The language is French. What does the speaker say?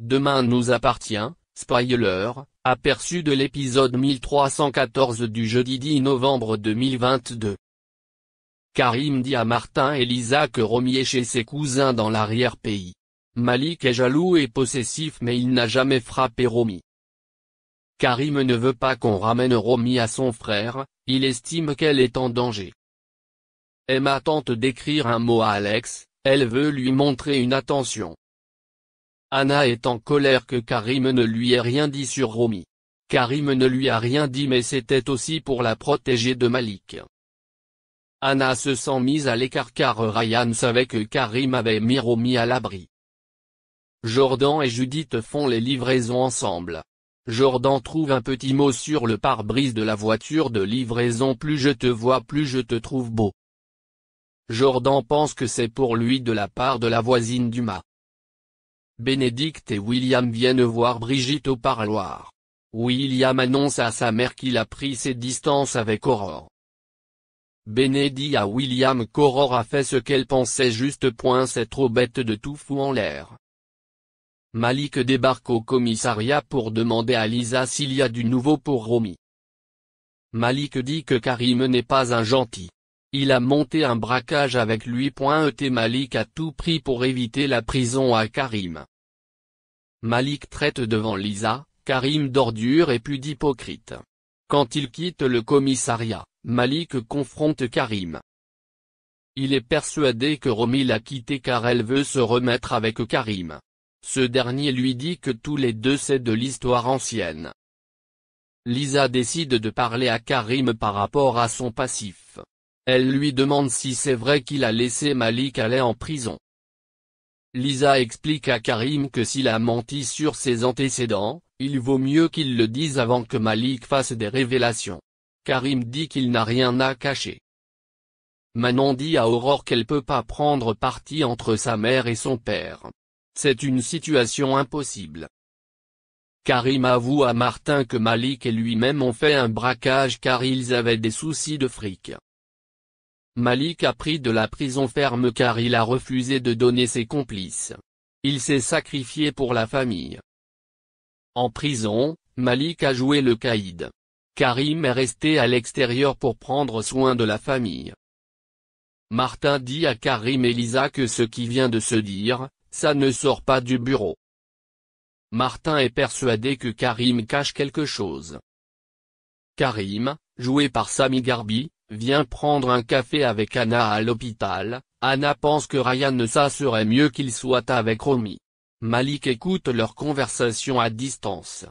Demain nous appartient, spoiler, aperçu de l'épisode 1314 du jeudi 10 novembre 2022. Karim dit à Martin et Lisa que est chez ses cousins dans l'arrière-pays. Malik est jaloux et possessif mais il n'a jamais frappé Romy. Karim ne veut pas qu'on ramène Romy à son frère, il estime qu'elle est en danger. Emma tente d'écrire un mot à Alex, elle veut lui montrer une attention. Anna est en colère que Karim ne lui ait rien dit sur Romy. Karim ne lui a rien dit mais c'était aussi pour la protéger de Malik. Anna se sent mise à l'écart car Ryan savait que Karim avait mis Romy à l'abri. Jordan et Judith font les livraisons ensemble. Jordan trouve un petit mot sur le pare-brise de la voiture de livraison plus je te vois plus je te trouve beau. Jordan pense que c'est pour lui de la part de la voisine du Bénédicte et William viennent voir Brigitte au parloir. William annonce à sa mère qu'il a pris ses distances avec Aurore. Bénédicte à William qu'Aurore a fait ce qu'elle pensait juste point c'est trop bête de tout fou en l'air. Malik débarque au commissariat pour demander à Lisa s'il y a du nouveau pour Romy. Malik dit que Karim n'est pas un gentil. Il a monté un braquage avec lui. Et Malik a tout pris pour éviter la prison à Karim. Malik traite devant Lisa, Karim d'ordure et plus d'hypocrite. Quand il quitte le commissariat, Malik confronte Karim. Il est persuadé que Romy l'a quitté car elle veut se remettre avec Karim. Ce dernier lui dit que tous les deux c'est de l'histoire ancienne. Lisa décide de parler à Karim par rapport à son passif. Elle lui demande si c'est vrai qu'il a laissé Malik aller en prison. Lisa explique à Karim que s'il a menti sur ses antécédents, il vaut mieux qu'il le dise avant que Malik fasse des révélations. Karim dit qu'il n'a rien à cacher. Manon dit à Aurore qu'elle peut pas prendre parti entre sa mère et son père. C'est une situation impossible. Karim avoue à Martin que Malik et lui-même ont fait un braquage car ils avaient des soucis de fric. Malik a pris de la prison ferme car il a refusé de donner ses complices. Il s'est sacrifié pour la famille. En prison, Malik a joué le caïd. Karim est resté à l'extérieur pour prendre soin de la famille. Martin dit à Karim et Lisa que ce qui vient de se dire, ça ne sort pas du bureau. Martin est persuadé que Karim cache quelque chose. Karim, joué par Sami Garbi, vient prendre un café avec Anna à l'hôpital, Anna pense que Ryan ne serait mieux qu'il soit avec Romy. Malik écoute leur conversation à distance.